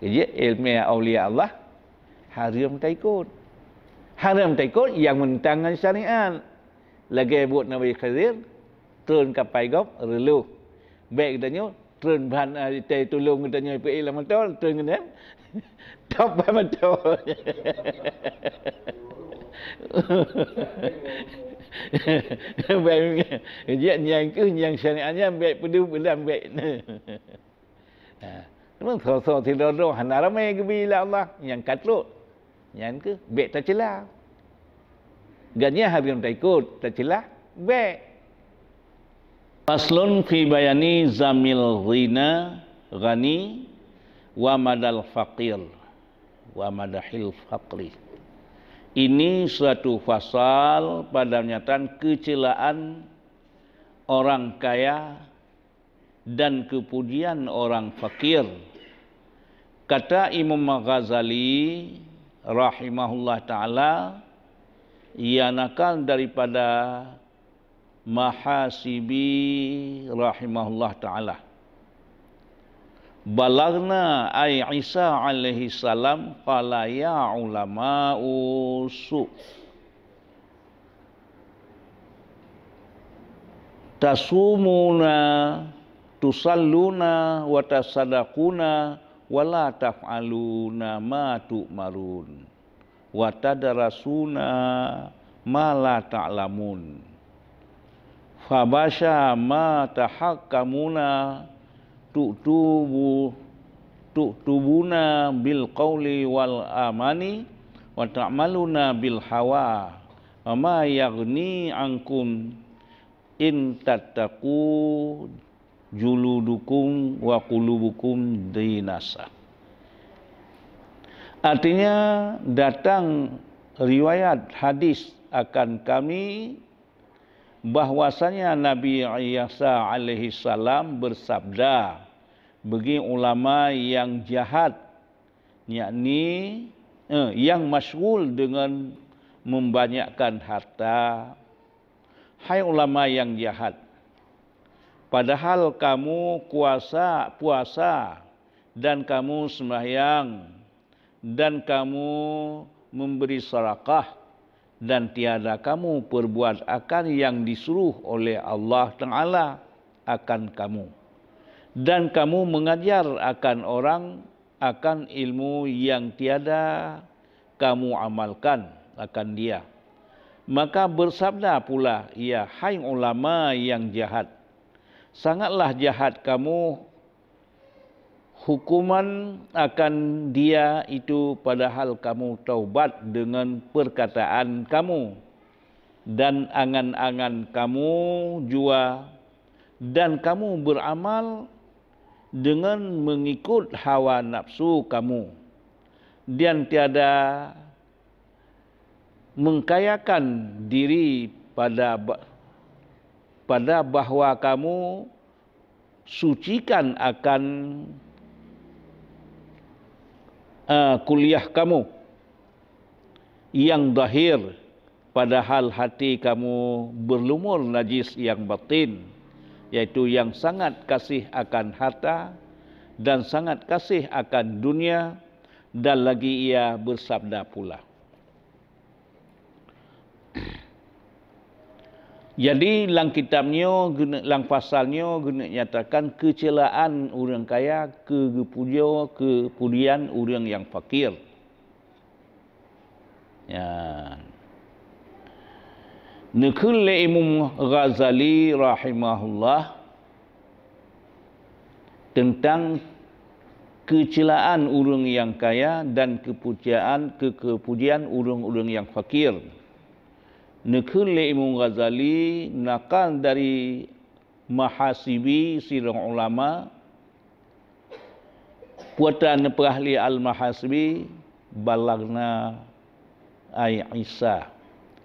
Jadi ilmu awliya Allah haram tak ikut. Haram tak ikut yang menentangkan syariat. Lagi buat Nabi Khadir, turun ke Paigop, relu. Baik katanya, turun bahan hari eh, tadi tolong katanya, apa ilah matahal, turun ke dalam. Tak apa matahal. Baik, yang tu yang syariatnya, baik peduli belam, baik. Ha. Ini so-so tidur roh hendak ramai ke bila Allah yang katrut. Yang ke baik tercelah. Gaknya hari yang ikut tercelah baik. Faslun fi bayani zamil ghina ghani wa madal faqir wa madahil faqri. Ini suatu fasal pada nyataan kecelaan orang kaya dan kepujian orang fakir. Kata Imam Ghazali rahimahullah taala ia nakal daripada mahasibi rahimahullah taala. Balagna ai Isa alaihi salam qala ya ulama usu. Tasumuna tusalluna wa tasaddaquna wa la taf'aluna ma tu'marun wa tadrasuna ma la ta'lamun fabasha ma tahakkamuna tu'tubu tu'tubuna bil qawli wal amani wa ta'maluna bil hawa wa ma yaghni ankum in tattaqun juludukum wa qulubukum dinasa. Artinya datang riwayat hadis akan kami bahwasanya Nabi Isa alaihi salam bersabda bagi ulama yang jahat yakni eh, yang masyhul dengan membanyakkan harta hai ulama yang jahat Padahal kamu kuasa puasa dan kamu sembahyang dan kamu memberi serakah dan tiada kamu perbuat akan yang disuruh oleh Allah Ta'ala akan kamu. Dan kamu mengajar akan orang akan ilmu yang tiada kamu amalkan akan dia. Maka bersabda pula ia, ya, hai ulama yang jahat sangatlah jahat kamu hukuman akan dia itu padahal kamu taubat dengan perkataan kamu dan angan-angan kamu jua dan kamu beramal dengan mengikut hawa nafsu kamu dan tiada mengkayakan diri pada pada bahwa kamu sucikan akan uh, kuliah kamu yang dahir, padahal hati kamu berlumur najis yang batin yaitu yang sangat kasih akan harta dan sangat kasih akan dunia dan lagi ia bersabda pula jadi lang kitabnya guna lang pasalnya guna nyatakan kecelaan orang kaya ke gepujo ke pulian orang yang fakir. Ya. Nukul le Imam Ghazali rahimahullah tentang kecelaan orang yang kaya dan kepujaan kekepujian orang-orang yang fakir nukul Imam Ghazali nakal dari mahasibi sirang ulama puatan perahli al-mahasibi balagna ai Isa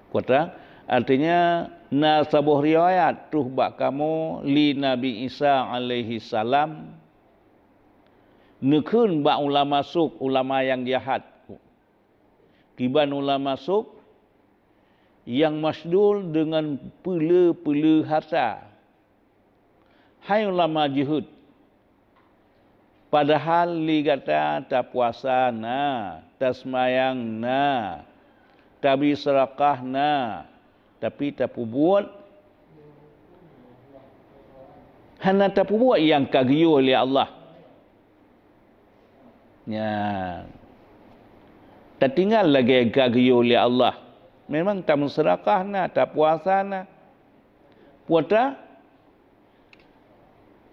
kuata artinya nasabuh riwayat tuh bak kamu li Nabi Isa alaihi salam Nekun bak ulama suk ulama yang jahat kiban ulama suk yang masdul dengan pula-pula harta. Hai ulama jihud. Padahal li kata tak puasa na, tak semayang na, tak beri serakah na, tapi tak pubuat. Hanya tak pubuat yang kagiyo oleh Allah. Ya. Tak tinggal lagi kagiyo oleh Allah memang tak serakah nak, tak puasa nak. Puasa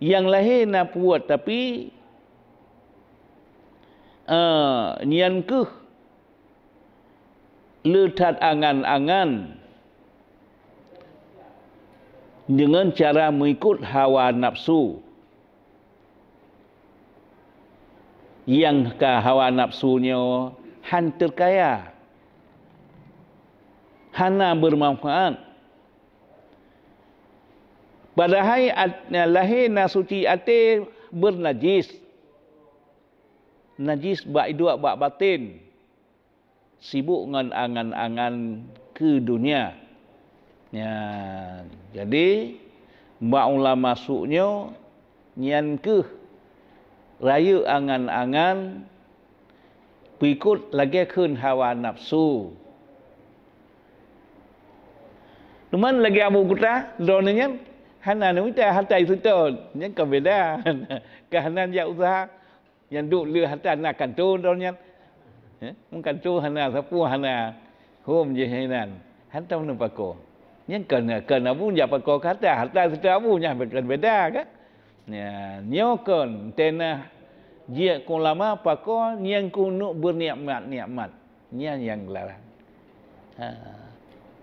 yang lahir nak puat tapi uh, nian ke letak angan-angan dengan cara mengikut hawa nafsu yang ke hawa nafsunya hantar kaya. kaya hana bermanfaat. Padahal at, lahir nasuci ate bernajis. Najis bak idua bak batin. Sibuk dengan angan-angan ke dunia. Ya, jadi bak ulama masuknya nian ke rayu angan-angan berikut lagi ke hawa nafsu. Cuma lagi ambil kota, lorna ni, hanan ni kita hantar itu tu. Ni kau beda. Kehanan yang usaha, yang duduk lu hantar nak kantor eh, lorna ni. Mungkin kantor hana, sapu hana. Hom je hanan. Hantar mana pakar. Ni kena, kena pun yang pakar kata. Hantar setelah pun yang berkata beda kan. Ni kan, tenah. Dia kong lama pakar, ni kong nak berniakmat-niakmat. Ni yang larang. Lah. Haa.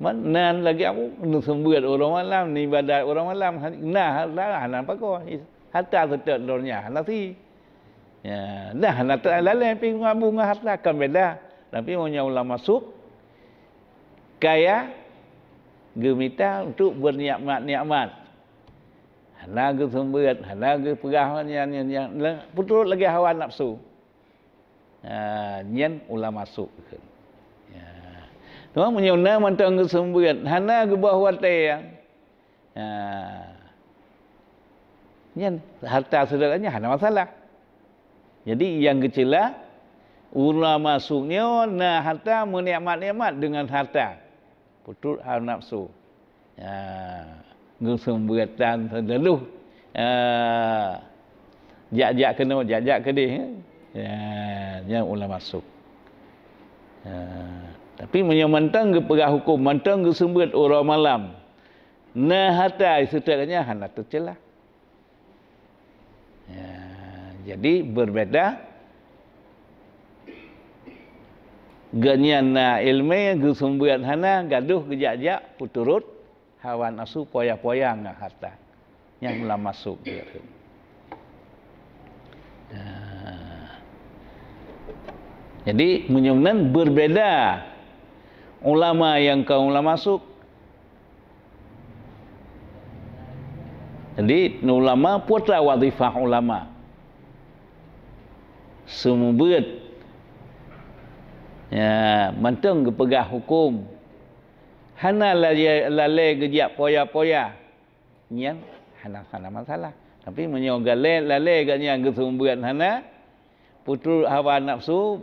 Nan lagi aku kena sembuh orang malam ni ibadat orang malam nah lah nak pakai harta setiap dunia nak si ya nah nak tak lalai pergi ngabu ngah harta kan beda tapi punya ulama masuk kaya gemita untuk berniat niat Hana ke sembuh, hana ke pegah yang yang yang putus lagi hawa nafsu. Ah, uh, ulama masuk. Tuhan punya undang mantan kesembuhan. Hana ke buah watai yang. Ha. harta sedekahnya hana masalah. Jadi yang kecil lah. ulama masuknya na harta menikmat-nikmat dengan harta. Putut hal nafsu. Ha. dan terlalu. Ha. Jak-jak kena, jak-jak kedih. Ya, ya ulama masuk. Ya. Tapi menyementang ke pegah hukum, mentang ke sembut orang malam. Nah Nahatai setelahnya hana tercela. Ya, jadi berbeda. Ganyan na ilmi ke sembut hana gaduh kejak-jak puturut. Hawa nasu poya-poya ngahata. Yang mula masuk. Ya. Jadi menyumbang berbeda. Berbeda ulama yang kau ulama masuk. Jadi ulama putra wadifah ulama. Sumbut. Ya, menteng ke pegah hukum. Hana lalai kejap poya-poya. Nian, hana hana masalah. Tapi menyogal lalai kejap sumbut hana. Putru hawa nafsu,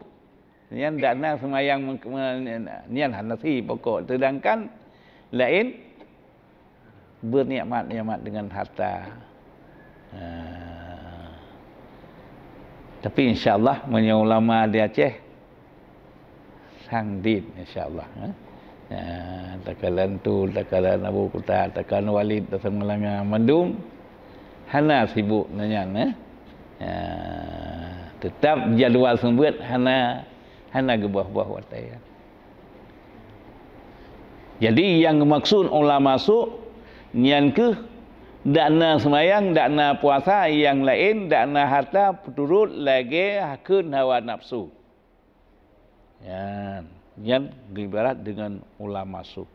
Nian dana semayang nian hanasi pokok. Sedangkan lain berniamat-niamat dengan harta. Ah. Tapi insyaAllah punya ulama di Aceh sangdit insyaAllah. Ha? Ya, ah, takalan tu, takalan Abu Kuta, takalan Walid, takalan Malanga, Mandum. Hana sibuk nanya. Ha? Ah, tetap jadual sumbut, Hana hanya gebuah-buah wartaya. Jadi yang maksud ulah masuk nian ke dakna semayang, dakna puasa yang lain, dakna harta turut lagi hakun hawa nafsu. Ya, yang ibarat dengan ulah masuk.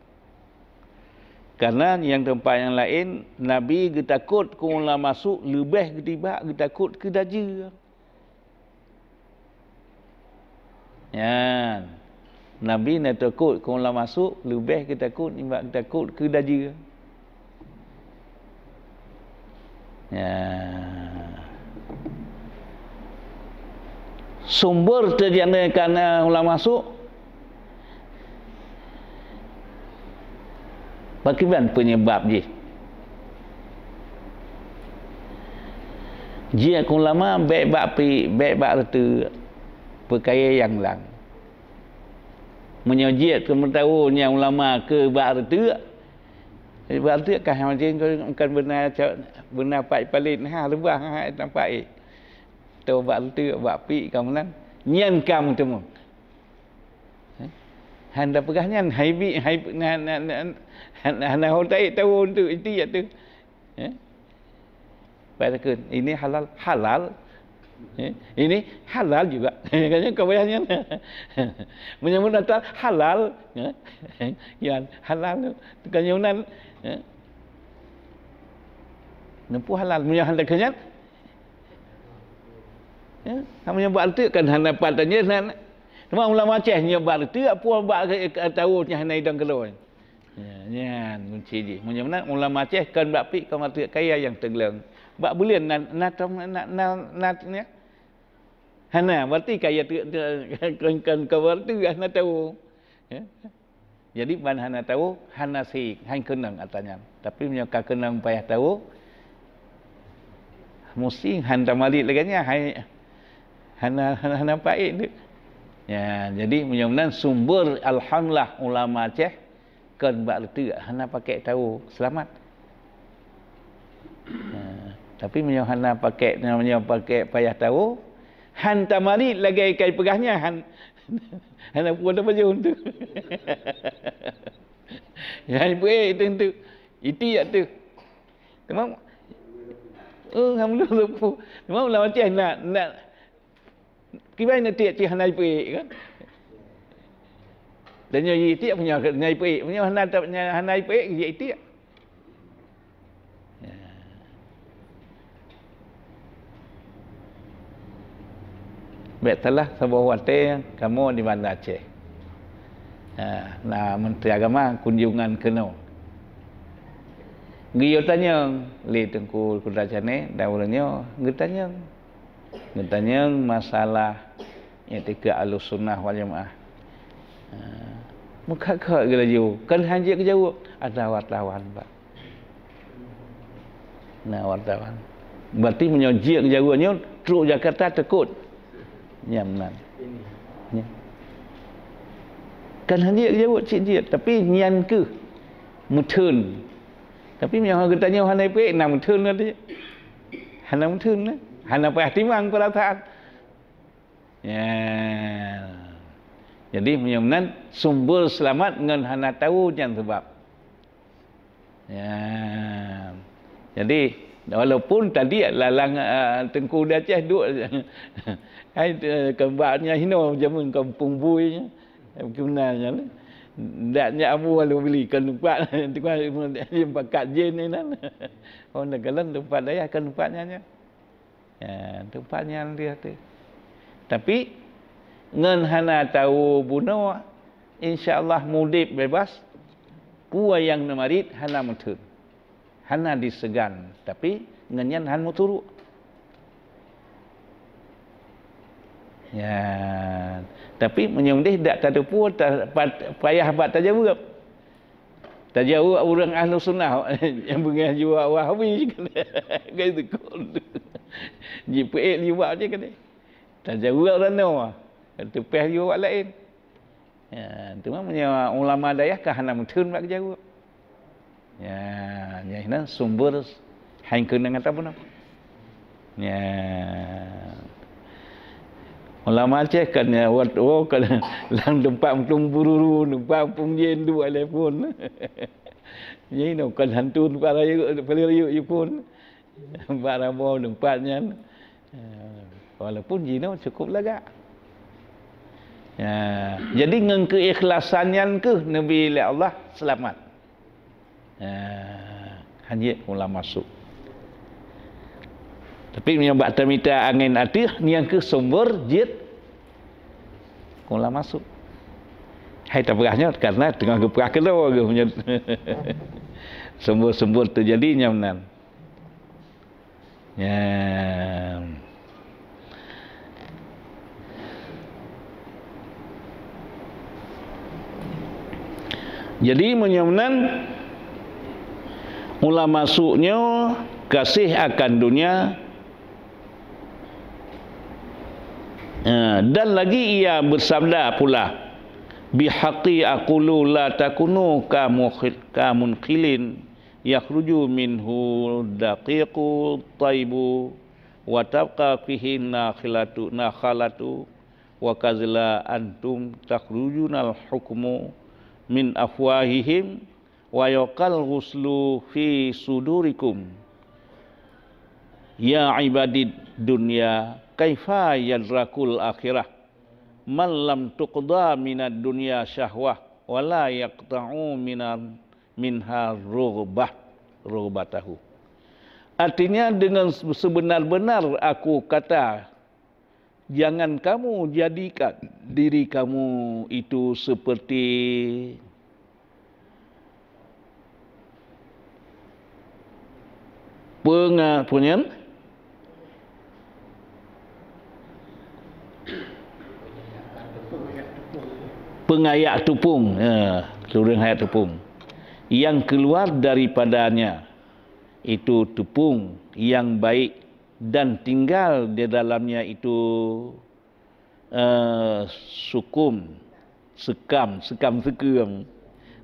Karena yang tempat yang lain Nabi getakut kumulah masuk lebih ketiba getakut ke dajah. Ya. Nabi nak takut kau kalau masuk lebih kita takut imbak kita takut ke daji. Ya. Sumber terjadi kerana eh, ulama masuk Bagaimana penyebab je? Jika kau lama baik bak pi baik Perkaya yang lang menyajit kemudahan yang ulama ke berarti berarti kah macam kau bukan benar benar pak palit ha lebah ha nampak eh tu berarti buat pi kamu nan nyen kamu temu eh? handa pegahnya haibi haib nan nan nan hotai tahu untuk itu ya tu ya eh? pada ke ini halal halal Eh? Ini halal juga. Katanya kau Menyambut Natal halal. Eh? Ya, halal. Kenyunan. Eh? Nampu halal. Menyambut Natal kenyat. Ya, kamu yang buat itu kan hendak patanya nak. Cuma ulama Aceh yang buat itu apa buat tahu nya hendak hidang keluar. Ya, ya, kunci dia. Munya mana ulama Aceh kan bapik kamu tu kaya yang tenggelam bak bulan na na na na ni ya? hana berarti kaya tu kan kan berarti hana tahu ya? jadi ban hana tahu hana si hang kenang atanya tapi punya ka kenang payah tahu mesti hang tamali laganya hai hana hana nampak itu ya jadi menyumnan sumber alhamdulillah ulama ceh kan bak letu hana pakai tahu selamat ya. Tapi menyo hana pakai namanya pakai payah tahu. Han tamari lagi kai pegahnya han. Hana apa ada baju untuk. Ya ibu eh itu itu. Itu ya tu. Memang Oh, ngam lu tu pu. Memang lah mati hana nak. Kiba ini tiak tiak hana ibu eh kan. Dan nyai tiak punya nyai ibu eh. Punya hana tak punya hana ibu eh. Dia tiak. Baik telah sebuah wate, kamu di Bandar Aceh. Ha, nah, Menteri Agama kunjungan ke no. Dia tanya, Li Tengku Kudacane, dan ulangnya, dia tanya. Dia tanya masalah yang tiga alus sunnah wal jamaah. Ha, muka kau gila jauh. Kan hanya jauh Ada wartawan, Pak. Nah, wartawan. Berarti menyojik kejauhannya, Teruk Jakarta, tekut nyaman. Ini. Ya. Kan hanya dia jawab cik dia tapi nyan ke? Mutun. Tapi yang orang tanya hana ipe nak mutun ke lah dia? Hana mutun lah. Hana perhatian perasaan. Lah, ya. Jadi menyemnan sumber selamat dengan hana tahu yang sebab. Ya. Jadi walaupun tadi lalang uh, eh, tengku dia cah duk Hai kebaknya hino zaman kampung bui kemenangan. Dak nyak abu lalu beli kan lupat tu kan dia kat jen ni nan. Oh nak galan lupat daya kan lupatnya nya. Ya lupatnya dia tu. Tapi ngan hana tahu buno insyaallah mudip bebas. Pua yang namarit hana mutu. Hana disegan tapi ngan yan han muturu. Ya. Tapi menyembelih tak pun tak payah buat tajawur. Tajawur orang ahli sunnah yang bukan jua wahwi kada. Gay tu kon. Ji pe li buat je kada. Tajawur rano ah. Tu pe li buat lain. Ya, tu mah punya ulama dayah kah nak mutun buat tajawur. Ya, ya ini sumber hang kena ngata pun apa. Ya. Orang Macis kan ya, buat oh kan lang tempat mung bururu, tempat pung jen dua telefon. Ni nak kalau hantu tempat raya pergi raya je pun. Barang mau tempatnya. Eh, walaupun jino cukup lega. Ya, jadi dengan keikhlasannya ke Nabi Allah selamat. hanya kan ulama masuk. Tapi yang buat termita angin hati ni yang ke sumber jid kula masuk. Hai tabrahnya kerana dengan geprak kelo ke punya. Sumber-sumber terjadinya menan. Ya. Jadi menyemenan ulama masuknya kasih akan dunia Ha, dan lagi ia bersabda pula bihaqi aqulu la takunu kamu kamun khilin yakhruju minhu daqiqu taibu wa tabqa fihi nakhilatu nakhalatu wa kazla antum takhrujun al hukmu min afwahihim wa yaqal ghuslu fi sudurikum ya ibadid dunia kaifa yadrakul akhirah man lam tuqda minad dunya syahwah wala yaqta'u minar minha rughbah rughbatahu artinya dengan sebenar-benar aku kata jangan kamu jadikan diri kamu itu seperti pengapunyan pengayak tepung ha, Keluring ayak tepung Yang keluar daripadanya Itu tepung yang baik Dan tinggal di dalamnya itu uh, Sukum Sekam Sekam-sekam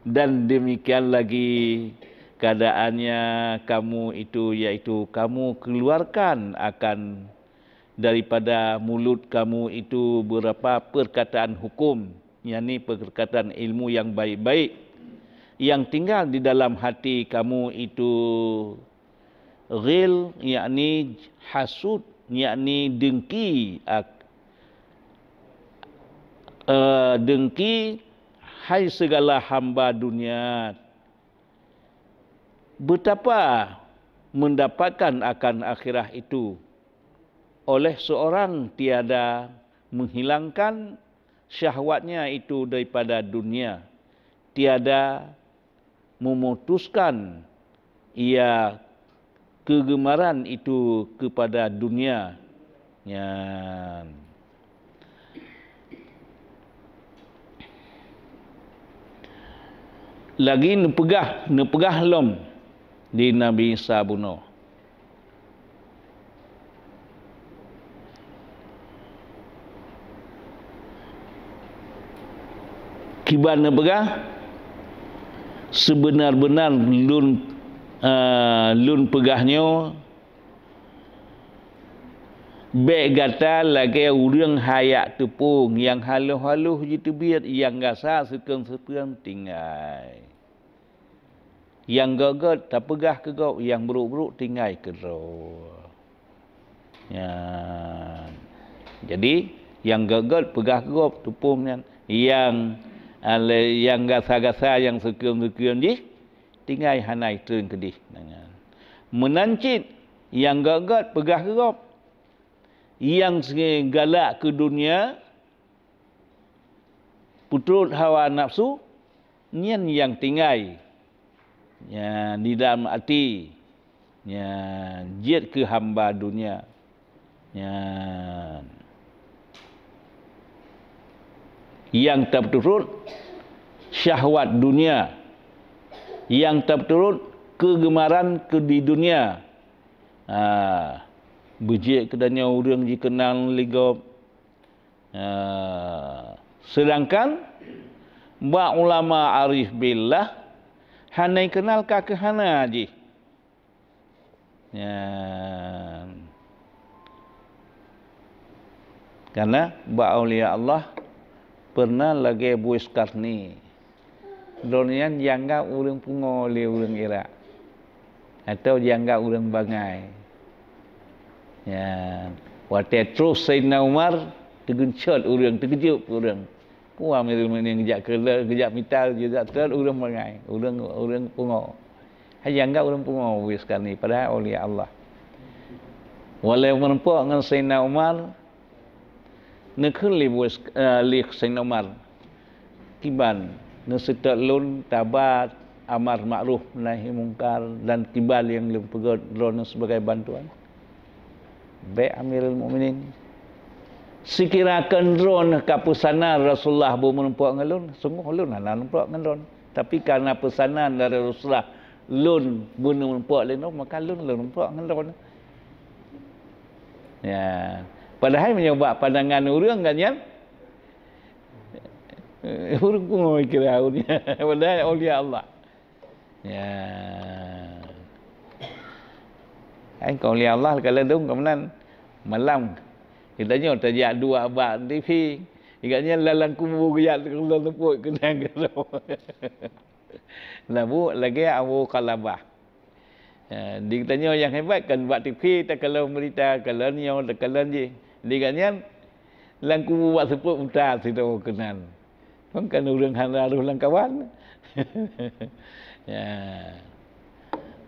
Dan demikian lagi Keadaannya kamu itu Iaitu kamu keluarkan akan daripada mulut kamu itu berapa perkataan hukum yang ini perkataan ilmu yang baik-baik yang tinggal di dalam hati kamu itu ghil yakni hasud yakni dengki uh, dengki hai segala hamba dunia betapa mendapatkan akan akhirah itu oleh seorang tiada menghilangkan syahwatnya itu daripada dunia tiada memutuskan ia kegemaran itu kepada dunia ya lagi nepegah nepegah lom di Nabi Sabunoh kiban apa kah? Sebenar-benar lun uh, lun pegahnya Bek kata lagi urang hayak tepung yang haluh-haluh jitu biat yang rasa sekeng-sekeng tinggal. Yang gagal tak pegah ke kau, yang buruk-buruk tinggal ke kau. Ya. Jadi yang gagal pegah ke kau yang ala yang gasa-gasa yang sekium-sekium ni, tinggal hanai turun ke di menancit yang gagat pegah kerop yang galak ke dunia putut hawa nafsu nian yang tinggal ya di dalam hati ya jiat ke hamba dunia ya yang... yang terturut syahwat dunia yang terturut kegemaran ke di dunia ha bujik kedanya urang dikenal liga ha sedangkan ba ulama arif billah hanai kenal ka ke hana ji ya karena ba aulia Allah pernah lagi buis karni. Dunia jangka ulang pungo li ulang ira. Atau jangka ulang bangai. Ya. Wate terus Sayyidina Umar tergencet ulang, terkejut ulang. Kuah mereka mereka yang kejap kerja, kejap mital, kejap ter, ulang bangai. Ulang, ulang pungo. Hanya jangka ulang pungo buis ni. Padahal oleh Allah. Walau merempuk dengan Sayyidina Umar, นึกขึ้นลีบุสเลียกไซนอมารที่บ้านนึกสตลุนตาบาตอามารมารุฟนะฮิมุงการดันที่บ้านยังลืมพกรอนสบายบันทวนเบอามิรุลมุมินิน Sikirakan ron ke pesanan Rasulullah bu menumpuk ngelun, sungguh lun ana lah numpuk ngelun. Tapi karena pesanan dari Rasulullah lun bu menumpuk lenuh maka lun lun Yeah. Padahal menyebab pandangan orang kan ya. Eh, orang pun mikir awalnya. Lah, Padahal oleh Allah. Ya. Kan kau lihat Allah kalau dong kemenan malam. Kita tanya tajak dua abad TV. Ingatnya lalang kubur gejak kalau tepuk kena kena. Labu lagi awu kalabah. Ya, eh, dia tanya yang hebat kan buat TV tak kalau berita kalau ni yang oh, tak kalau ni. Liganya langku buat sebut buta tidak oh, kenal. Kan kan urang han lalu lang kawan. ya.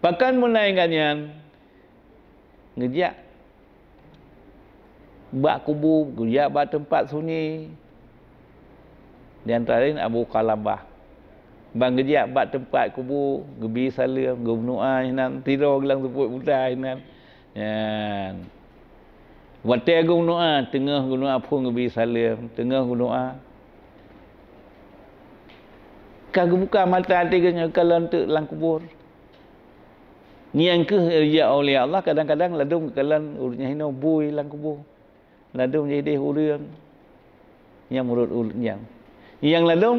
Pakan mulai ganyan ngejak buat kubur, ngejak buat tempat sunyi. Di antara ini Abu Kalabah. Bang ngejak buat tempat kubu, gebi salam, gebnuah nan tidur gelang sebut buta nan. Ya. Yeah. Waktu aku berdoa, tengah aku berdoa pun aku beri salam. Tengah aku berdoa. Ah. Kau aku buka mata hati kau kalau untuk lang kubur. Ni yang ke ya oleh Allah kadang-kadang ladung kalan urunya hina bui lang kubur. Ladung jadi urian. Yang menurut urunya. Yang Yang ladung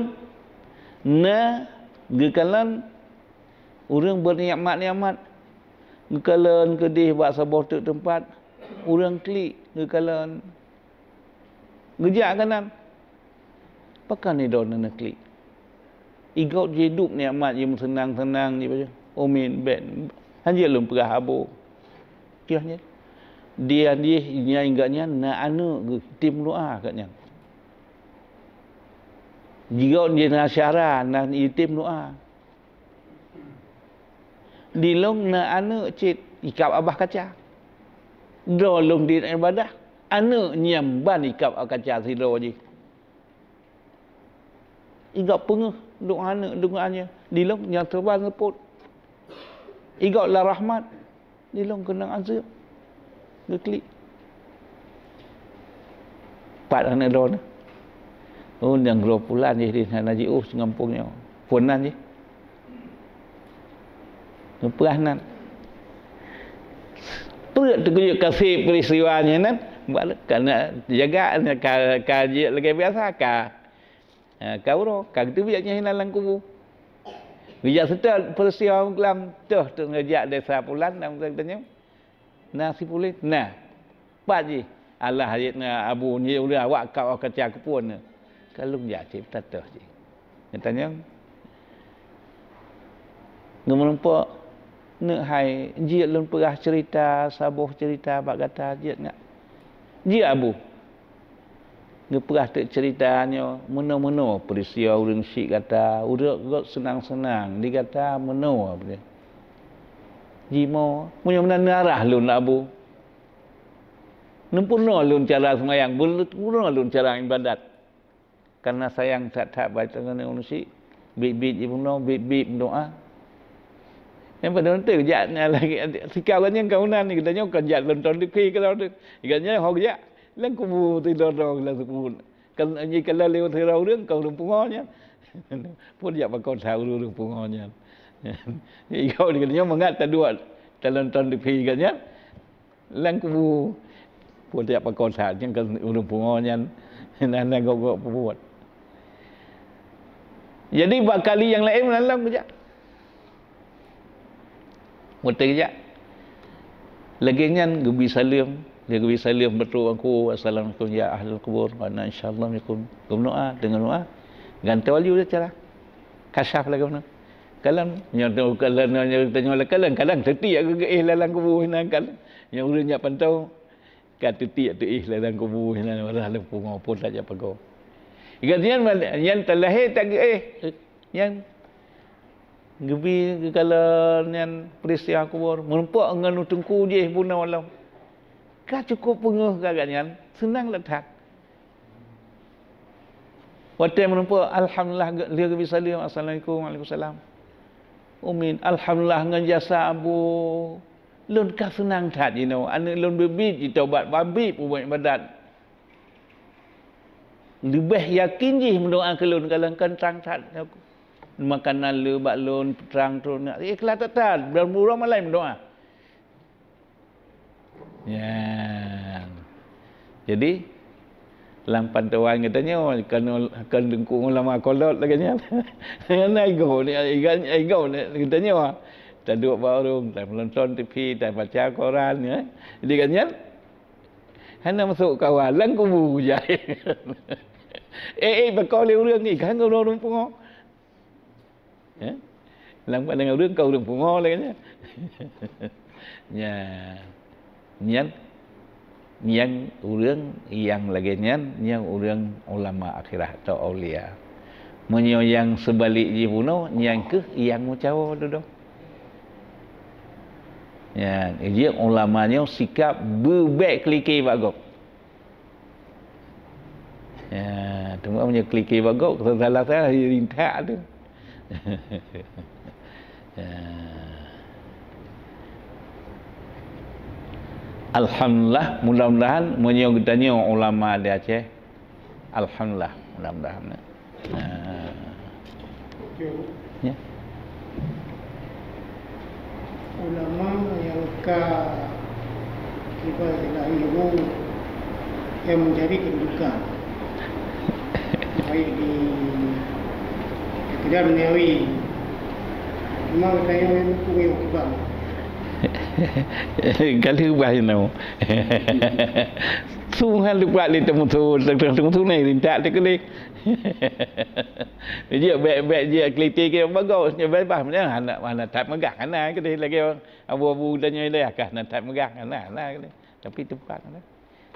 na gekalan urang berniat-niat. ke kedih buat sebuah tempat orang klik ke kalan gejak kanan Pakar ni dah nak klik igot je hidup ni amat je senang-senang je baca omen oh, ben hanya lum perah abu kiranya dia dia nya ingatnya na anu ke tim doa katnya jika dia nak syarah nak tim doa dilong na anu cit ikap abah kacang ดอลงดินอันบัดะอันเนียมบ้านอีกับอากาจาสิโรจีอีกับปุ้งดูอันเนดูอันเนี่ยดีลงยังเทวานุปตอีกับละรหมัดดีลงกันังอันซึ่งกลิปัดอันเนโรนะอันยังรบพลานยี่ดินอันนั้นจีอุ้งงั้มปุ้งเนี่ยฝนนั่นจีเพื่อนนั่น terkejut kasih peristiwanya kan bala kena jaga ka ka lagi biasa ka ha, ka uro ka tu biasanya hina lang kubu bijak serta peristiwa kelam tuh, tu ngejak desa pulan dan katanya nasi pulih nah pak ji Allah ayat na abu ni ulah awak kau akan cak pun kalau dia cip tatah ji katanya ngomong pak nak hai jiat lun perah cerita sabuh cerita bak kata jiat ngak jiat abu ngak perah tak ceritanya mana-mana perisia urang sik kata urang got senang-senang di kata mana apa jimo munyo mana arah lun abu Nempurna lun cara semayang, nempurna lun cara ibadat. Karena sayang tak tak baca dengan manusia, bibit ibu no, bibit doa, yang pada nanti kejap ni lagi. Sekarang kan ni kan yang kawanan ni. Katanya kau kejap lontong di kiri ke tu. Ikatnya kau kejap. Lang kubu tidur dong lah sepun. Kalau kalau lewat serau dia kau rumpungannya. Pun dia pakai serau dia rumpungannya. Ikau ni katanya mengat tak dua. Tak lontong di kiri katanya. Lang kubu. Pun dia pakai serau dia kau rumpungannya. Nah-nah kau buat. Jadi bakali yang lain menanam kejap. Muter kejap Lagi ni kan Gubi Salim Dia Gubi Salim betul aku Assalamualaikum Ya Ahlul Kubur Wa'ana InsyaAllah Gubi Noa Dengan Noa Ganti wali dia cara Kasyaf lagi mana Kalan Nyata kalan tanya nyata kalan Kalan Teti aku ke Eh lalang kubur Nyata kalan Yang urut nyata pantau Kata ti Atau eh lalang kubur Nyata warah Lepung Apa tak nyata pegawai Ikan yang yang terlahir tak eh, eh. yang Gebi kala nian peristiwa kubur, merempak dengan nutungku je pun walau. Kau cukup penguh kagak nian, senang letak. Lah, Waktu yang merempak, Alhamdulillah, dia kebi salim, Assalamualaikum, Waalaikumsalam. Umin, Alhamdulillah, dengan jasa abu. Lun kau senang tak, you know. Anak lun bebit, kita buat babi pun buat ibadat. Lebih yakin je mendoakan lun, kalau kau senang tak, aku makanan le balon terang tu nak eh kelas tak tahan berburuk malam doa ah. ya jadi lampan tu orang katanya oh, kan kan dengkung lama kolot lagi nya naik go ni ai go ni katanya wah tak duduk barum tak menonton TV tak baca koran ya jadi katanya ah. hanya masuk kawalan kubu je eh eh bakal le urang ni kan orang-orang pengok Ya. Lambat dengan urung kau urung pungo lah kan. Ya. Ya. Nian. Nian. urung yang lagi nian. Nian urung ulama akhirah atau awliya. Menyo yang sebalik ji puno. Nian ke yang mucawa duduk. Ya, jadi ulamanya sikap bebek kliki bagok. Ya, cuma punya kliki bagok, kita salah-salah, dia rintak Ya. Alhamdulillah mudah-mudahan menyong ulama di Aceh. Alhamdulillah mudah-mudahan. Ya. Ya. Ulama yang ke ibadah ilmu yang menjadi kedudukan baik di tidak menyewi cuma saya yang punya kebang Kali ubah je nama Semua hal lupa Dia temu tu Dia temu tu ni Dia tak terkeli Dia je Bek-bek je Keliti ke Bagus Dia bebas Macam mana Mana tak megah Kan lah ha, Kali lagi Abu-abu Tanya dia Akah Nak tak megah Kan ha, lah Tapi tepat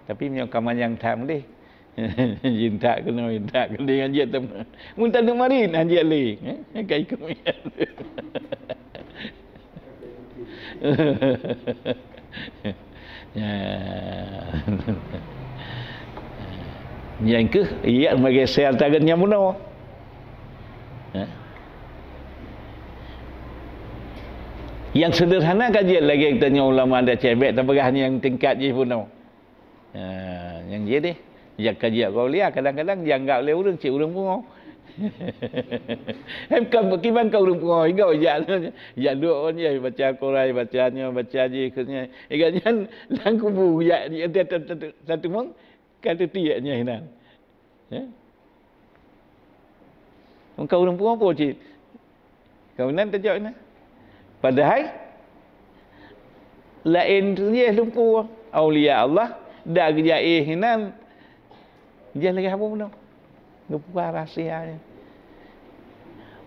Tapi Menyokaman yang tak boleh Jin tak kena, jin tak kena dengan jin teman. Mun tanda marin, anji aling. Eh? eh Kai ya. ya. Yang ke? Ia ya, sebagai sel tangan yang benar. Ya. Yang sederhana kaji lagi yang tanya ulama ada cebek tapi hanya yang tingkat je pun tahu. Ha, yang dia ni yang kaji kau boleh kadang-kadang yang enggak boleh urang cik urang pungo em kan kiban kau urang pungo iga ya ya dua on ya baca korai bacanya baca ji kesnya iga nyan langku bu ya satu mong kata tiak nya ya mong kau urang pungo poci kau nan tajak nah padahal lain tu ye lumpur aulia Allah dak jaih nan dia lagi apa pun dia rahsia dia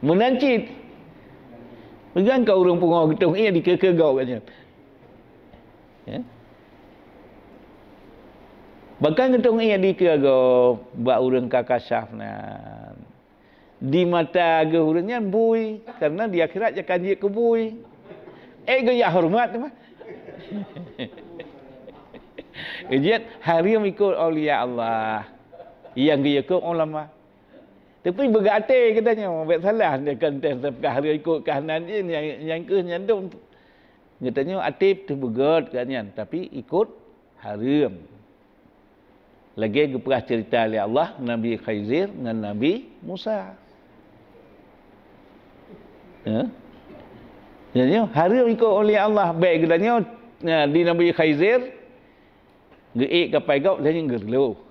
menancit pegang kau orang pun orang ketung ia dikeke kau katanya ya Bahkan ketung ia dikeke kau buat orang kakasyaf di mata ke hurunnya bui karena di akhirat dia kan ke bui eh gue ya hormat tu mah Ijat harium ikut awliya Allah yang dia ke ulama. Tapi berarti katanya, buat salah dia kentang sepkah dia ikut kanan dia yang yang ke nyandung. Katanya atip tu begat katanya, kan? tapi ikut haram. Lagi gepah cerita oleh Allah Nabi Khizir dengan Nabi Musa. Ya. Jadi haram ikut oleh Allah baik katanya di Nabi Khizir ngeik kapai gau lain gerlo. Ya.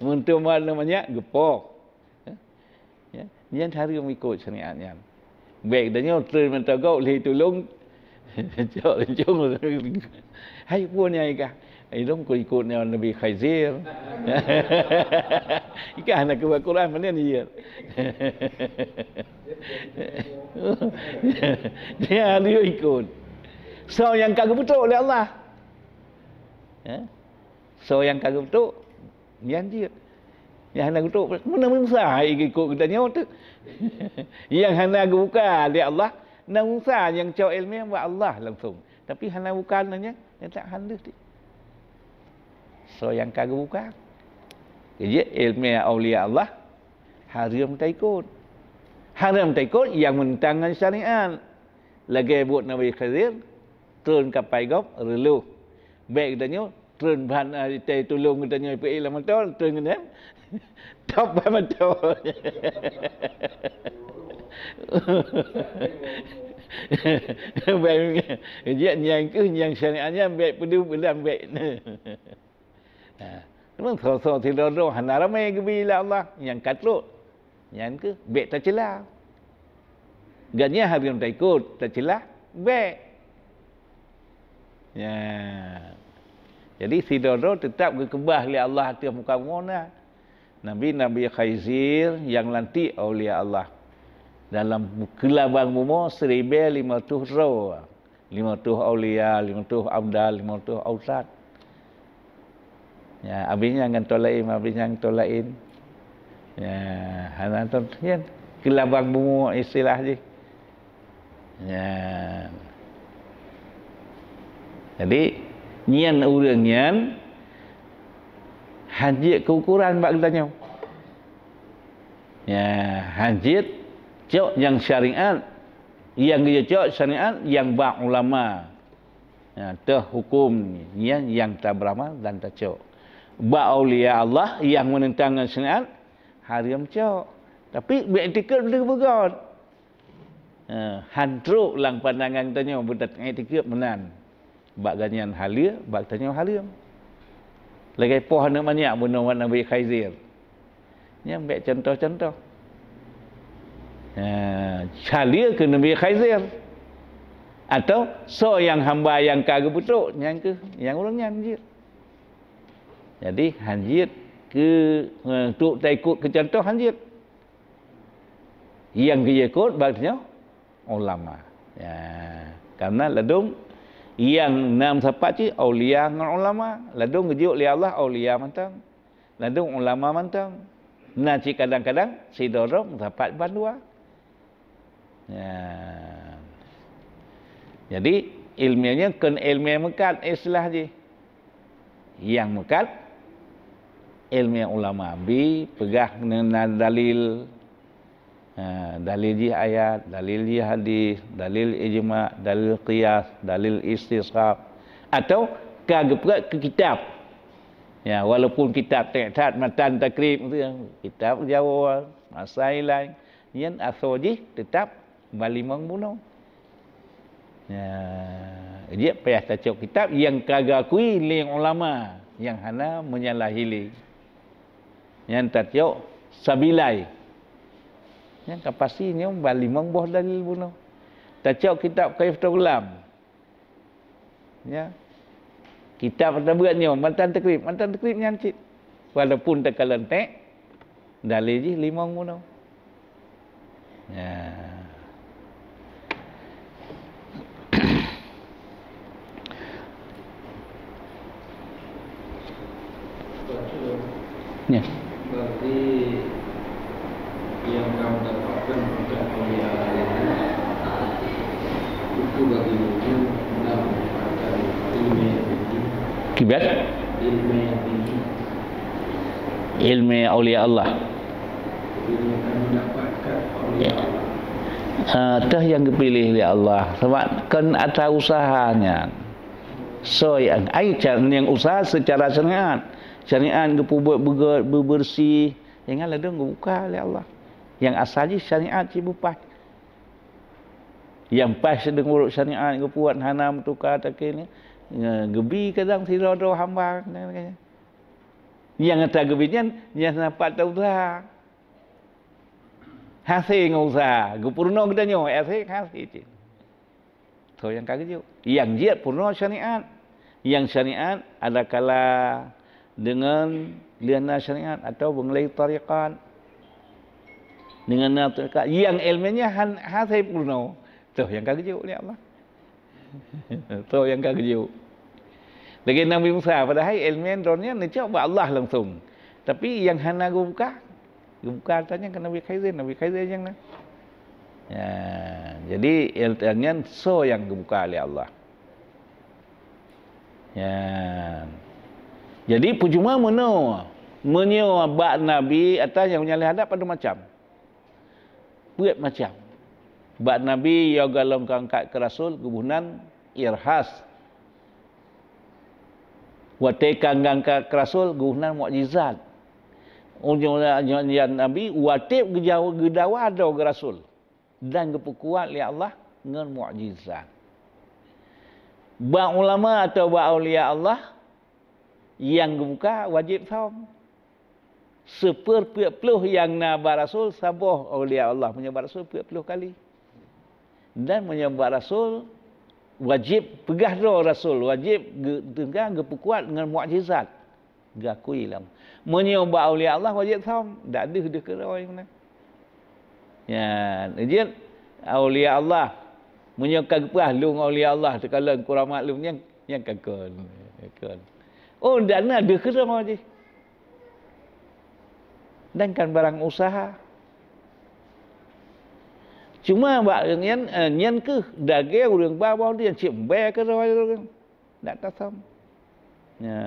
Untuk mana banyak, gepok. Ya. Ini ya. yang cara mengikut syariat Baik, dan yang terima kasih kepada Allah, boleh tolong. Cok, cok. Hai pun yang ikah. Eh, Itu kau ikut yang Nabi Khazir. Ikah anak kebuat Quran, mana ni dia? Dia ada ikut. So yang kagum betul oleh Allah. Ya. So yang kagum betul. Nyanjir. Yang hana kutuk, mana Musa yang ikut kita nyawa tu? yang hana aku buka dia Allah, nak Musa yang cakap ilmu buat Allah langsung. Tapi hana buka nanya, dia tak hana tu. So yang kau buka, jadi ilmu awliya Allah, haram tak ikut. Haram tak ikut yang mentangan syariat. Lagi buat Nabi Khazir, turun ke Paigop, reluh. Baik kita nyawa, trun ban ai eh, te tulung kita nyai pe ilam to trun ngene top ban to Bai dia nyang eh, eh? ke nyang sane anya bai pedu belam bai. Ha. Memang so-so ti lo lo hana rame ke Allah nyang katlo. Nyang ke bai cila. Gaknya Ganya habi ta ikut ta cela bai. Ya. Jadi si Dodo tetap kekebah oleh Allah atas muka mona. Nabi Nabi Khaizir yang nanti oleh Allah dalam kelabang mumo seribu lima tuh roh, lima tuh awliya lima tuh abdal, lima tuh ausat. Ya, abinya yang tolain, abinya yang tolain. Ya, hanya tu, ya, kelabang bumu istilah je. Ya. Jadi, nian urang nian hanjit ke ukuran bak tanya ya hanjit cok yang syariat yang dia cok syariat yang bak ulama ya teh hukum nian yang tak berlama dan tak cok bak aulia Allah yang menentang syariat harim cok tapi etiket dia begot Uh, ya, hantruk lang pandangan tanya budak etiket menan bak ganyan halia, bak tanya halia. Lagi poh nak banyak pun nak buat nabi khaizir. Ini ambil contoh-contoh. Ha, halia ke nabi khaizir. Atau so yang hamba yang kaga putuk, yang ke, yang orang nyanjir. Jadi hanjir ke, untuk ha, tak ikut ke contoh hanjir. Yang ke ikut, baktinya ulama. Ya. Karena ledung yang enam sapat ci aulia ngan ulama ladung jiu li Allah aulia mantang ladung ulama mantang na kadang-kadang si dorong dapat bandua ya jadi ilmiahnya ken ilmu mekat islah ji yang mekat ilmu ulama bi pegah dengan dalil Eh, dalil je ayat, dalil je hadis, dalil ijma, dalil qiyas, dalil istisqaq atau kagepra ke kitab. Ya, walaupun kitab tekad matan takrib tu kitab Jawa masa lain yang asoji tetap bali mengbunuh. Ya, dia payah tajuk kitab yang kagakui lain ulama yang hana menyalahili. Yang tajuk sabilai Ya, kan pastinya bali mengboh dalil bunuh. Tajuk kitab Kaifatul Ulam. Ya. Kitab pertama mantan takrib, mantan takrib nyancit. Walaupun tak kala tek dalil je limong bunuh. Ya. Yeah. kibat ilmu aulia Allah Uh, teh yang dipilih oleh Allah sebab kan ada usahanya so yang ai yang usaha secara syariat syariat ke buat bersih yang ada dong buka oleh Allah yang asalnya syariat ibu pak yang pas dengan urut syariat ke buat hanam tukar tak kini Ya, gebi kadang tiro do hamba kan yang ada gebi nya kan, nya sampai tau tu lah. ha ngusa gupurno kita nyo hasil eh, kasih ti tho yang kagak yo yang jiat purno syariat yang syariat ada kala dengan lian syariat atau bengelai tarikan dengan natuka yang ilmunya hasil hasai purno tho yang kagak yo ya Allah tho yang kagak lagi Nabi Musa pada hari ilmian dronnya ni cakap buat Allah langsung. Tapi yang hana gua buka, gua buka tanya ke Nabi Khairin, Nabi Khairin yang nak. Ya, jadi ilmiannya so yang gua buka oleh Allah. Ya. Jadi pujuma menyewa bak Nabi atas yang punya lihat pada macam. Buat macam. Bak Nabi yoga galong kangkat kerasul Rasul, gubunan irhas Wate kanggang ka rasul guna mukjizat. Unjungnya Nabi watip gejawa gedawa ado ke dan kepukuat li Allah dengan mukjizat. Ba ulama atau ba aulia Allah yang buka wajib saum. Seper peluh yang na barasul rasul sabah Allah punya barasul rasul puluh kali. Dan punya barasul wajib pegah do rasul wajib tengah ge kuat dengan mukjizat ge akui lah menyembah aulia Allah wajib tham dak ada de kira oi mana ya jadi aulia Allah menyokak pegah lung aulia Allah de kala ku maklum yang yang kakon kakon oh dak ada de kira oi dan kan barang usaha Cuma buat nyen uh, nyen ke daging orang bawa dia cip be ke rawai orang. Tak tahu. Ya,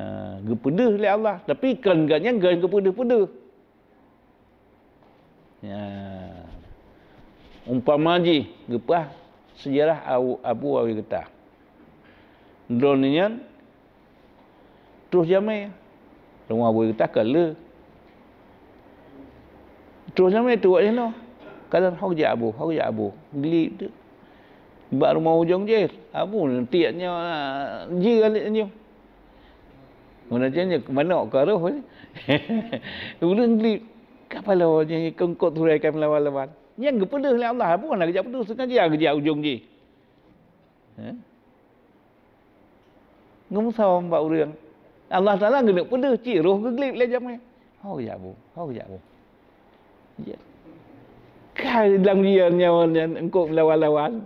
gepedah le Allah, tapi kan ganyang gan gepedah-pedah. Ya. Umpama ji gepah sejarah Abu Abu Awi kata. Drone nyen terus jamai. Rumah Abu kata kala. Terus jamai tu waktu ni kalau hok je abu hok je abu gelip tu buat rumah hujung je abu tiatnya ah, je galak ni mana je ni mana ok roh ni urang gelip kepala je kengkot huraikan melawan-lawan yang gepeduh oleh Allah abu nak kejap peduh sekali je kejap hujung je ha ngomong sama mbak urang Allah Taala gelap pedih ciroh ke gelap lejam ni. Hau ya bu, hau ya bu. Ya. Yeah kekal dalam oh, dia nyawa dan engkau melawan-lawan.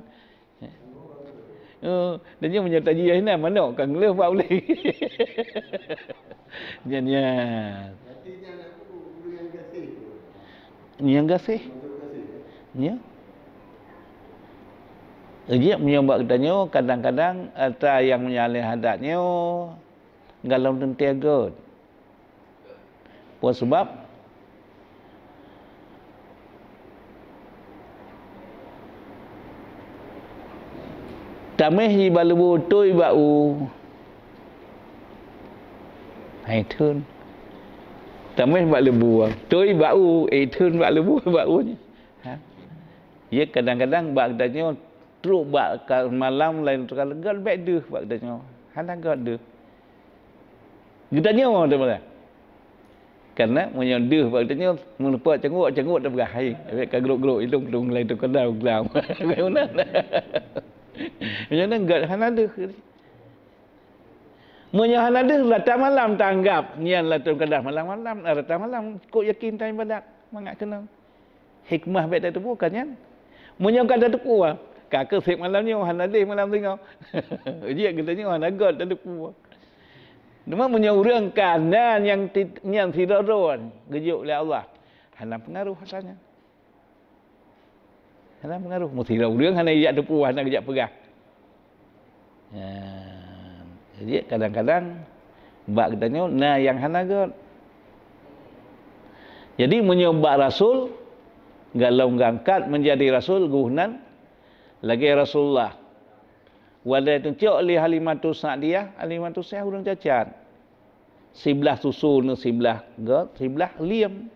Oh, dan dia menyertai dia ini mana kan gila buat boleh. Nyanyian. Nanti yang aku yang kasih. Ni yang kasih. Ni. Ejak menyambak katanya kadang-kadang ada yang menyalih hadatnya oh, galau tentiaga. Buat sebab Tamih di balubu tui ba'u Hai tun Tamih balubu Tui ba'u Eh tun balubu ba'u ni Ya kadang-kadang bagdanya Teruk bak malam lain Teruk legal baik tu bagdanya Hanya gak tu Kita tanya orang tu malam Karena punya dia bagdanya Menepak cengok-cengok tak berakhir Habis kagrok-grok hidung Kedung lain tu kenal Kedung lain tu kenal macam mana God Hanada? Mereka Hanada datang malam tanggap anggap. Nian Latul Qadar malam-malam. Datang malam. Kok yakin tak ibadat? Mangat kena. Hikmah baik tak tepuk kan kan? Mereka kan tak tepuk lah. Kakak sik malam ni orang Hanada malam tengok. Dia kata ni orang Hanada tak tepuk lah. Cuma punya urang kanan yang yang tidak roh kan. Gejuk oleh Allah. Hanam pengaruh asalnya. Kenapa pengaruh? Mesti lah ulang Kena hijab depuah Nak hijab pegah ya. Jadi kadang-kadang mbak kita tanya Nah yang hana ke Jadi menyebab Rasul Galau ngangkat Menjadi Rasul Guhnan Lagi Rasulullah Wadah itu Cik oleh halimatu sa'diyah Halimatu sa'diyah Udang cacat Siblah susu Siblah Siblah liam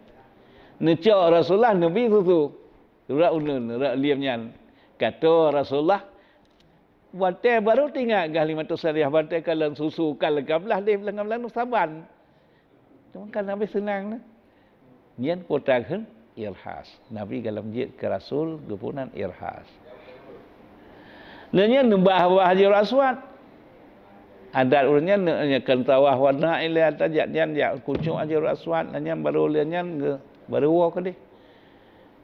Nucuk Rasulullah Nabi itu. -susu. Rak unun, rak liam nyan. Kata Rasulullah, wate baru tinggal gah lima tu sariah bantai kalau susu kalau gablah leh belengah belengah saban. Cuma kan Nabi senang lah. Nian potakan irhas. Nabi dalam jid ke Rasul gepunan irhas. Nian nubah wah jir aswat. Adat urnya nanya kentawah warna ilah tajak nian ya kucung aja aswat. Lainnya baru lainnya baru wah kedih.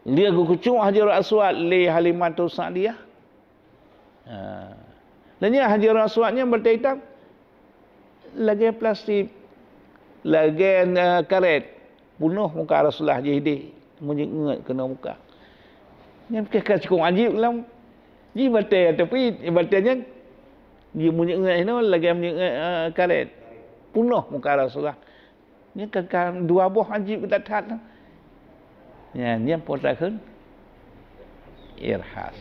Dia kucung Hajar Aswad le Halimah tu Sa'diyah. Ha. Lainnya Hajar Aswadnya bertaitan lagi plastik lagi uh, karet bunuh muka Rasulullah Jihdi menyengat kena muka. Yang kekak cukup ajib lah. Ji batai tapi batainya dia menyengat ini lagi menyengat uh, eh, karet bunuh muka Rasulullah. Ini kekak dua buah ajib kita tak tahu. Ya, ni yang puasa kan? Irhas.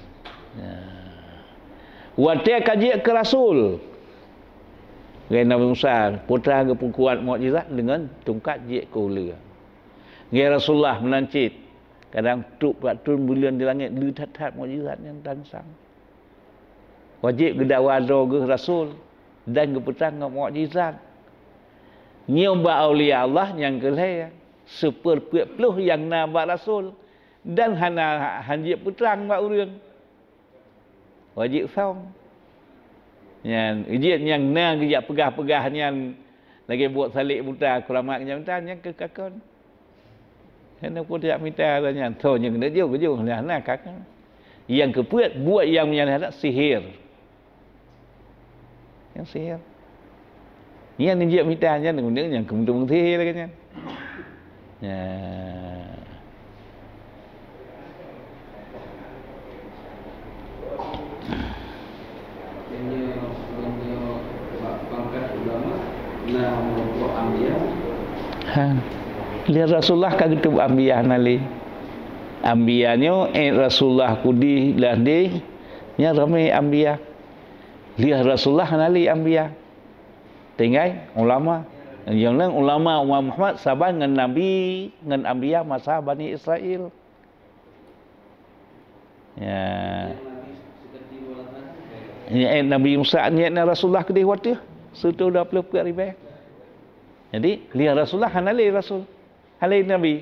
Ya. kaji ke Rasul. Gaya Nabi Musa, putra ke pengkuat mu'jizat dengan tungkat jik kula. Gaya Rasulullah menancit. Kadang tuk batun bulan di langit, dia tatap mu'jizat yang tansang. Wajib ke dawadu ke Rasul. Dan ke putra ke mu'jizat. Nyumba awliya Allah yang kelayang sepuluh yang na ba rasul dan hana hanjib putrang ba urang wajib faham yang ujian yang na gejak pegah-pegah yang lagi buat salik buta kuramak nya minta yang ke kakon hana pun tiap minta tanya so nya kena jauh ke jauh lah na kakon yang kepuat buat yang menyalah nak sihir yang sihir yang ni dia minta yang kemudian yang kemudian sihir lagi Ya. Ha. Lihat Rasulullah kan kita ambiyah nali. Ambiyahnya eh Rasulullah kudi lah di nya ramai ambiyah. Lihat Rasulullah nali ambiyah. Tengai ulama. Yang lain ulama Umar Muhammad sahabat dengan Nabi, dengan Ambiya masa Bani Israel. Ya. Ini eh, Nabi Musa ni eh, Rasulullah ke Dewa dia Sudah dah perlu pergi ribai. Jadi, lihat Rasulullah hanalai Rasul. Halai Nabi.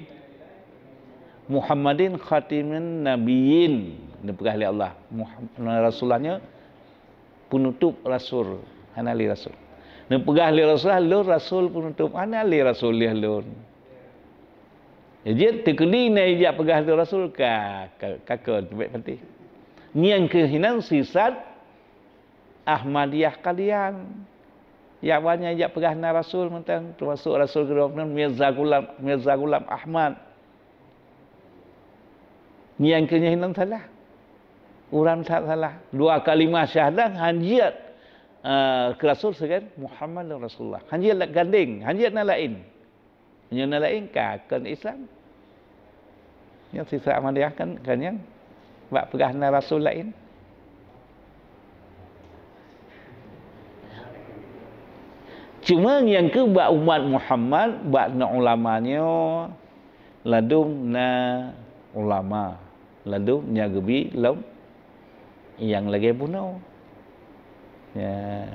Muhammadin khatimin nabiyin. Dia pegah Allah. Muhammad, Rasulullahnya penutup Rasul. Hanali Rasul ni pegah li rasul lo rasul pun tu mana li rasul li lo jadi ya, tekeli ni dia pegah li rasul ka ka ka tu baik pati ni yang kehinan sisat ahmadiyah kalian Ya wanya ya pegah na rasul mentang termasuk rasul ke-26 Mirza Gulam Mirza Gulam Ahmad. Nian yang kenyah salah. Orang tak salah. Dua kalimah syahadah hanjiat Ah, ke Rasul segan Muhammad dan Rasulullah. Hanya nak ganding, hanya nak lain. Hanya nak lain kakan Islam. Yang sisa amaliah kan kan yang buat pegah Rasul lain. Cuma yang ke buat umat Muhammad, buat na ulamanya, ladung na ulama. Ladung nyagubi lom yang lagi bunuh. Ya.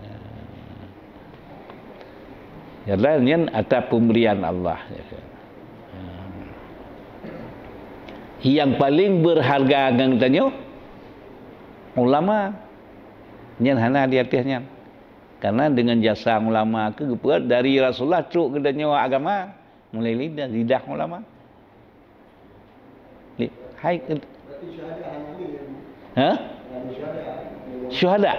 Yang lain ada pemberian Allah. Ya. ya. Yang paling berharga agang tanya ulama yang hana di atasnya. Karena dengan jasa ulama ke dari Rasulullah cuk ke tanya agama mulai lidah lidah ulama. Li, hai. Syuhada. Syuhada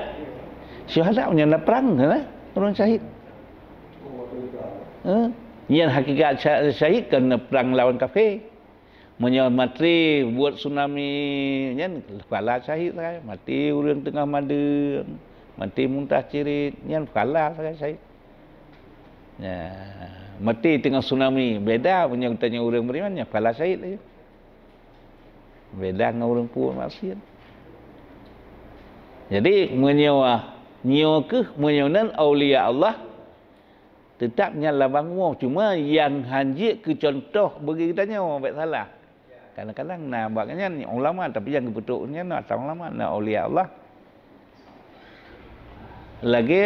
syahadat punya dalam perang kan eh? orang syahid eh? yang hakikat syahid, syahid kena perang lawan kafe, punya mati buat tsunami kan kepala syahid lah, kan? mati urang tengah mada mati muntah cirit yang kepala saya lah, syahid ya mati tengah tsunami beda punya tanya orang beriman yang kepala syahid lagi beda dengan orang puan maksiat jadi menyewa nyokuh menyonan aulia Allah tetapnya nyala mu cuma yang hanji ke contoh bagi kita nyawa orang baik salah kadang-kadang nak buatnya ulama tapi yang betulnya nak sama ulama nak aulia Allah lagi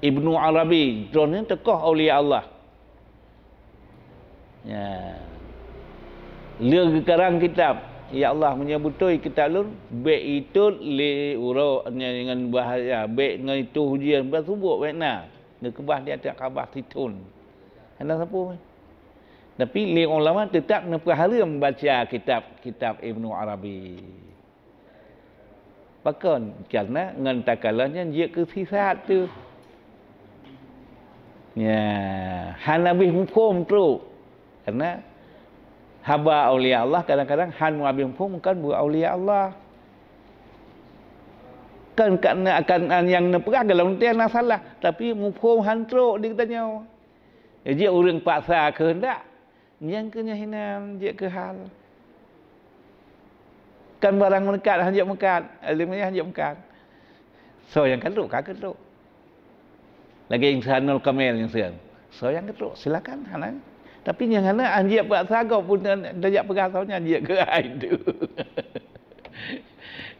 Ibnu Arabi drone ni tekoh aulia Allah ya Lihat sekarang kitab ya Allah menyebutui kita lur baik itu le uranya dengan bahaya baik dengan itu hujan bersubuk baik nah kebah dia tak kabah titun ana siapa tapi li ulama tetap nepahara membaca kitab-kitab Ibnu Arabi Bahkan kerana dengan takalannya dia kesisat tu. Ya, hanabih hukum tu. Kerana haba aulia Allah kadang-kadang han muabim pun bukan buat aulia Allah. Kan kan akan yang neperah kalau nanti yang salah tapi mufhum hantruk dia tanya. Jadi orang paksa ke hendak? Yang kena hina dia ke hal. Kan barang mekat hanya mekat, alimnya hanya mekat. So yang kalau kak kalau. Lagi insanul kamil yang sian. So yang kalau silakan hanang. Tapi yang mana anjir buat sagau pun tajak perasaannya anjir ke itu.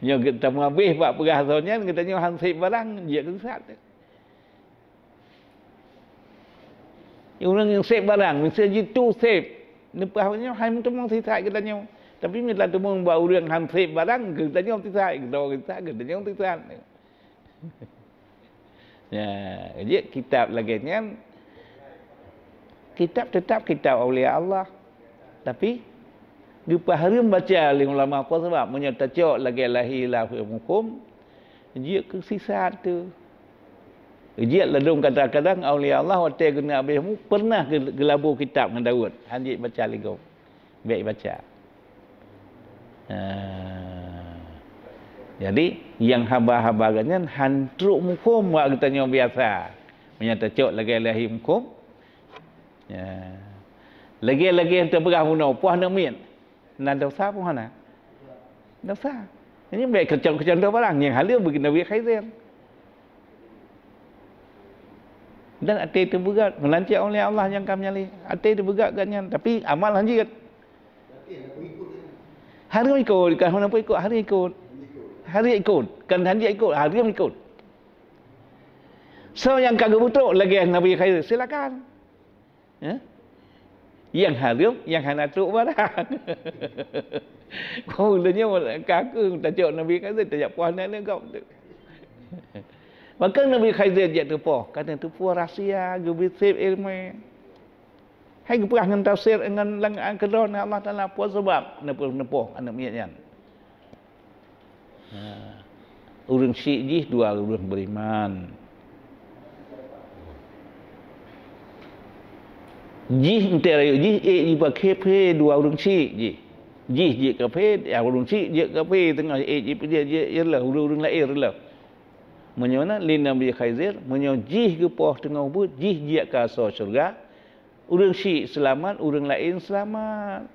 Nyo kita mau habis buat perasaannya kita nyo hansai barang dia ke sat. Yang orang yang save barang, misalnya tu save. Lepas ni, hai mentu mong sisai kita nyo. Tapi mila tu mong bau yang han save barang, kita nyo sisai. Kita orang sisai, kita nyo sisai. Ya, jadi kitab lagi ni kan, kitab tetap kitab oleh Allah. Tapi Gepah hari membaca oleh ulama kau sebab punya tajuk lagi lahir lah hukum. Dia sisa tu. Dia ledung kadang-kadang awli Allah wa ta'ala guna pernah gelabu kitab dengan Daud. Hanya baca lagi. Baik baca. Ha. Jadi yang haba-habarannya hantruk hukum buat kita tanya biasa. Menyata cok lagi lahir hukum. Ya. Lagi-lagi yang terberah pun puah nak min. Nak dosa pun mana? Dosa. Ini baik kecam-kecam tu barang. Yang halus bagi Nabi Khairan. Dan hati itu berat. Melancar oleh Allah yang kami nyali. Hati itu berat katnya. Tapi amal hanya kan. Hari ikut. Kan mana pun ikut. Hari ikut. Hari ikut. Kan hanya ikut. Hari ikut. So yang kagak butuh. Lagi Nabi Khairan. Silakan. Ya? Yang haram, yang halal teruk barang. Mulanya kaku, tajuk Nabi Khazir, tajuk puas nak kau. Maka Nabi Khazir dia tu po. Kata tu puas rahsia, gubi sif ilmu. Hai gubi dengan tafsir, dengan langgan kedua, dengan Allah Ta'ala puas sebab. Nabi Khazir anak mian. yang. Ha. Urung syi'jih dua urung Urung beriman. ji ente ra ji e ji ba ke pe du au rung chi ji ji ji ka pe ya au rung ji ka pe teng e ji pe dia ji ya la u rung la e la munyo na lin na bi khaizir munyo ji ge po teng bu ji ji ka so surga urang si selamat urang lain selamat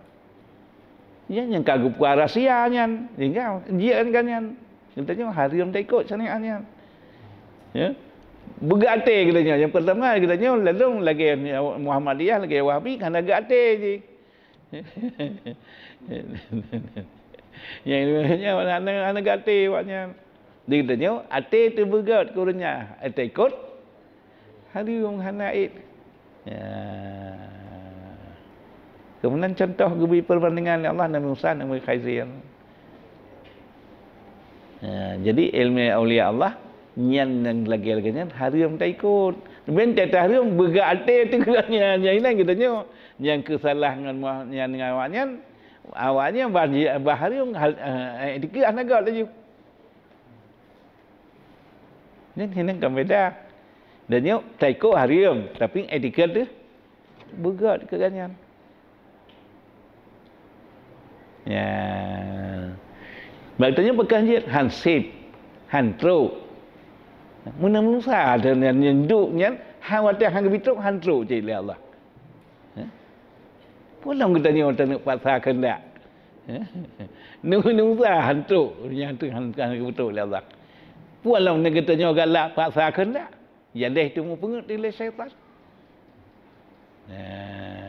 ya yang ka gup ka rahasia nyan ji ga ji kan nyan ente nyo hari ente ikut sane anyan ya bergate katanya. Yang pertama kita katanya lalu lagi Muhammadiyah lagi Wahabi kena gate je. yang lainnya anak anak gate waknya. Dia katanya ate tu bergat kurnya ate ikut. Hari yang hanaid. Ya. Kemudian contoh gubi perbandingan Allah Nabi Musa Nabi Khazir. Ya, jadi ilmu Aulia Allah nian yang lagi lagi nian hari yang tak ikut. Ben tiada hari yang berganti itu kerana nian nian kita nyo nian kesalahan dengan mah nian dengan awak nian awak nian bahari bahari yang hal eh, eh, anak gaul tu. Nian nian kami dah dan nyo tak ikut hari yang tapi etika tu bega kerana nian. Ya. Maksudnya pekan je, hansip, hantro, mana Musa ada ni, duduk ni hang wate hang bitok hantu je ya Allah. Pulang kita ni orang nak pasal kena. Nunu Musa hantu yang tu hantu hang bitok ya Allah. Pulang ni kita ni orang galak pasal kena. Yang deh tu mu pengut dia syaitan. Nah. Eh.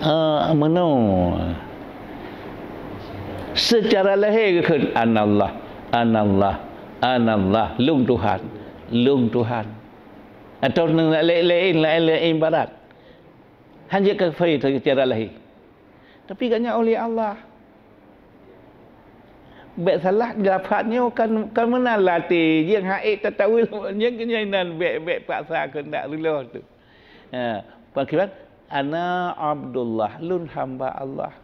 Ah, menung secara lahir ke anallah anallah anallah lung tuhan lung tuhan atau nang lain lain lain barat hanya ke fai secara lahir tapi ganya oleh Allah Bek salah dapatnya kan kan mana lati yang haid tahu yang kenyainan bek bek paksa kena rela tu ha ah, pakiban ana abdullah lun hamba Allah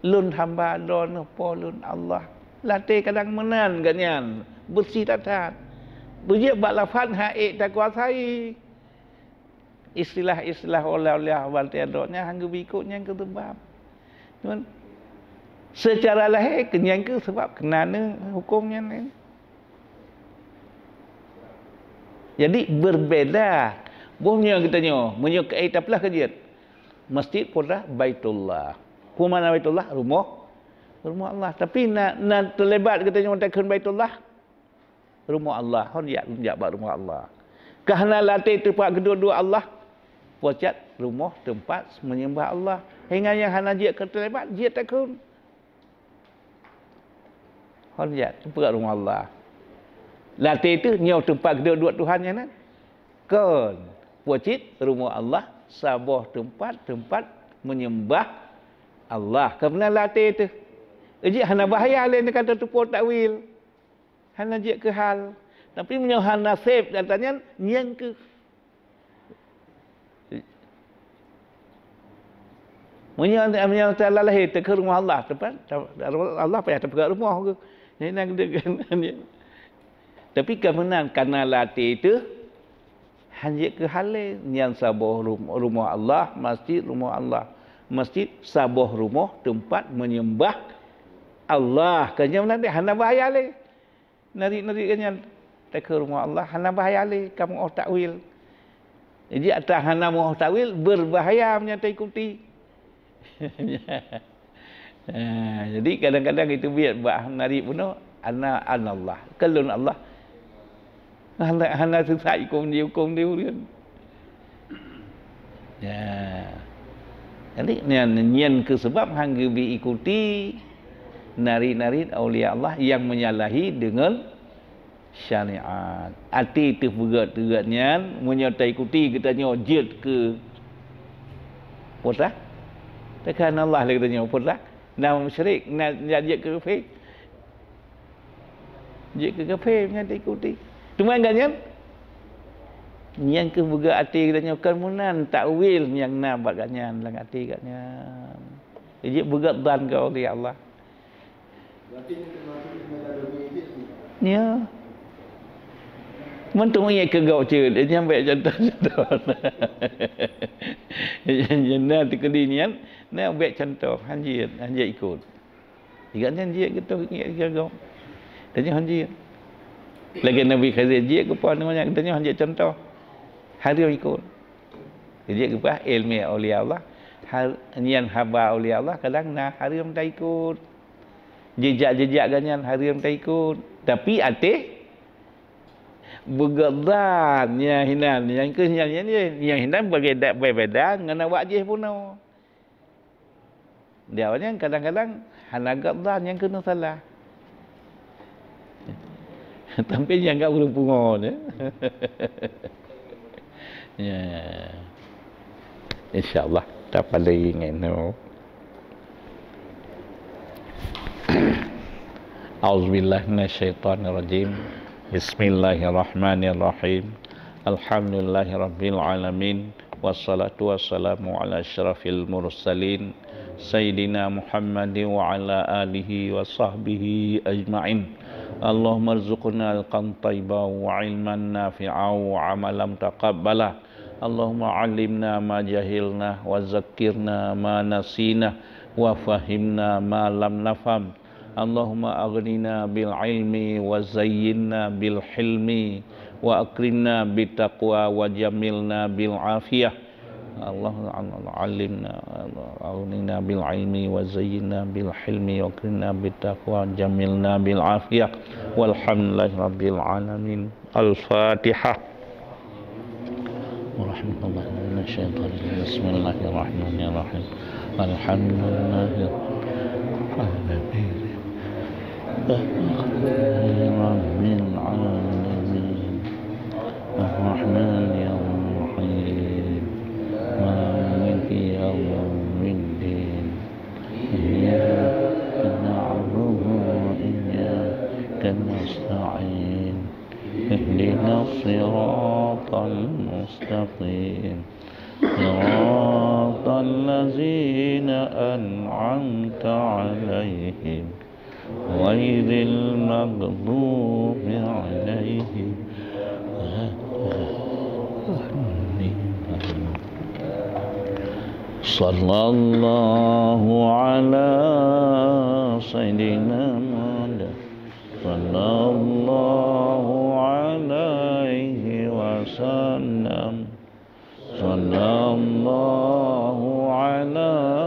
lun hamba don po lun Allah late kadang menan ganyan bersih tatat bujik bak lafan ha ik takwa istilah-istilah oleh-oleh awal tiadoknya hanggu bikuknya ke tebab tuan secara lahir kenyang ke sebab kena hukumnya ni jadi berbeda Bohnya katanya, munyo ke ai taplah ke jiat. Masjid pura Baitullah. Ku mana Baitullah? Rumah rumah Allah. Tapi nak nak terlebat katanya untuk ke Baitullah. Rumah Allah. Hon ya ya ba rumah Allah. Kahna latih tempat kedua-dua Allah. Pocat rumah tempat menyembah Allah. Hingga yang hana jiat ke terlebat jiat tak kun. Hon ya tempat rumah Allah. Latih tu nyau tempat kedua-dua Tuhan yang nak. Kun pocit rumah Allah sabah tempat tempat menyembah Allah kerana latih tu Ejik hana bahaya lain dia kata tupu takwil. Hana jik ke hal. Tapi punya hal nasib dan tanya nyang ke. Munya amnya Allah lahir itu ke rumah Allah tepat Allah payah te pegak rumah ke. Ni nak dengan Tapi kemenan kerana latih itu hanya ke halai nian sabah rumah Allah masjid rumah Allah masjid sabah rumah tempat menyembah Allah kanya nanti hana bahaya le nari nari kanya tak ke rumah Allah hana bahaya le kamu oh takwil jadi atah hana mu oh takwil berbahaya menyatai kuti ha, jadi kadang-kadang itu biar bah nari puno ana anallah kalun Allah หันหันศึกษาอีกกลุ่มเดียวกลุ่มเดียวเรียนเนี่ยอันนี้เนี่ยเนียนคือสาเหตุหังกิบีอิคุตีนารีนารีอัลลอฮ์อัลลอฮ์ที่มันยัลลัฮีด้วยกชาเนียนอัติทุกเบื่อทุกเนียนมันยัลตัยคุตีก็ตั้งยอดคือพุทธะแต่การอัลลอฮ์เลยก็ตั้งยอดพุทธะนามชริกนามยัดเยอะก็เฟกเยอะก็เฟกงั้นตัยคุตี Cuma enggaknya ni yang ke buga hati katanya bukan munan tak takwil yang nak buat katanya dalam hati katanya. Jadi buga dan kau ya Allah. Berarti Ya. Mentu ia ke gau je. Dia sampai contoh-contoh. Jadi nak tukar ni kan. Nak buat contoh. Hanjir. Hanjir ikut. Ikatnya hanjir. Kita ingat ke gau. Tanya hanjir. Hanjir. Lagi Nabi Khazir jiat ke puan dengan yang tanya hanya contoh. Hari ikut. Jadi ke puan ilmu oleh Allah. Hal nian haba oleh Allah kadang nah hari yang tak ikut. Jejak-jejak ganyan hari yang tak ikut. Tapi atih begadan nian hinan yang ke nian nian nian hinan bagi dak beda ngana wajib puno. Dia banyak kadang-kadang hanagadan yang kena salah. tapi dia anggap ulung pungon ya. Eh. ya. Insya-Allah tak pada ingat no. Auzubillah minasyaitanir rajim. Bismillahirrahmanirrahim. Alhamdulillahirabbil alamin. Wassalatu wassalamu ala asyrafil mursalin Sayyidina Muhammadin wa ala alihi wa sahbihi ajma'in اللهم ارزقنا القن طيبا وعلما نافعا وعملا تقبلا اللهم علمنا ما جهلنا وذكرنا ما نسينا وفهمنا ما لم نفهم اللهم اغننا بالعلم وزينا بالحلم واكرمنا بالتقوى وجملنا بالعافيه اللهم علمنا أغننا بالعلم وزينا بالحلم وكرنا بالتقوى جملنا بالعافية والحمد لله رب العالمين الفاتحة ورحمة الله من الشيطان بسم الله الرحمن الرحيم الحمد لله رب العالمين رب العالمين الرحمن صراط المستقيم صراط الذين أنعمت عليهم غير المغضوب عليهم صلى الله على سيدنا محمد صلى الله وسلم صلى الله على